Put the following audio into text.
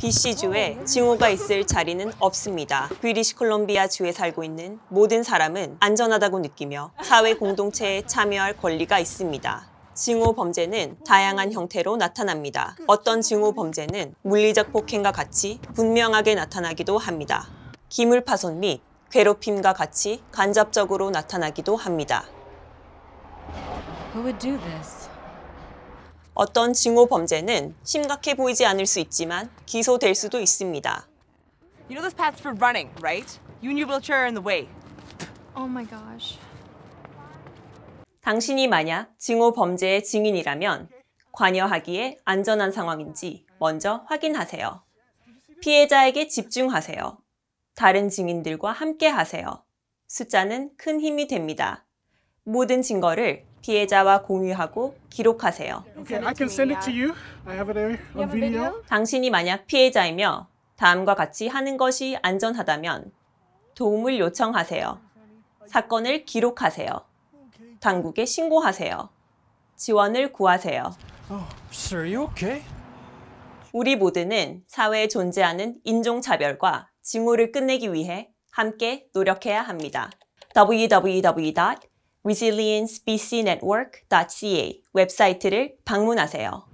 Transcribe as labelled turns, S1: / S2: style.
S1: BC주에 징후가 있을 자리는 없습니다. 브리티시 콜롬비아 주에 살고 있는 모든 사람은 안전하다고 느끼며 사회 공동체에 참여할 권리가 있습니다. 징후 범죄는 다양한 형태로 나타납니다. 어떤 징후 범죄는 물리적 폭행과 같이 분명하게 나타나기도 합니다. 기물 파손 및 괴롭힘과 같이 간접적으로 나타나기도 합니다. Who would do this? 어떤 징후 범죄는 심각해 보이지 않을 수 있지만 기소될 수도 있습니다. You know this p a t h for running, right? You and your wheelchair in the way. Oh my gosh. 당신이 만약 징후 범죄의 증인이라면 관여하기에 안전한 상황인지 먼저 확인하세요. 피해자에게 집중하세요. 다른 증인들과 함께 하세요. 숫자는 큰 힘이 됩니다. 모든 증거를 피해자와 공유하고 기록하세요. 당신이 만약 피해자이며 다음과 같이 하는 것이 안전하다면 도움을 요청하세요. 사건을 기록하세요. 당국에 신고하세요. 지원을 구하세요. Oh, 우리 모두는 사회에 존재하는 인종차별과 징후를 끝내기 위해 함께 노력해야 합니다. www. resilienceBCnetwork.ca 웹사이트를 방문하세요.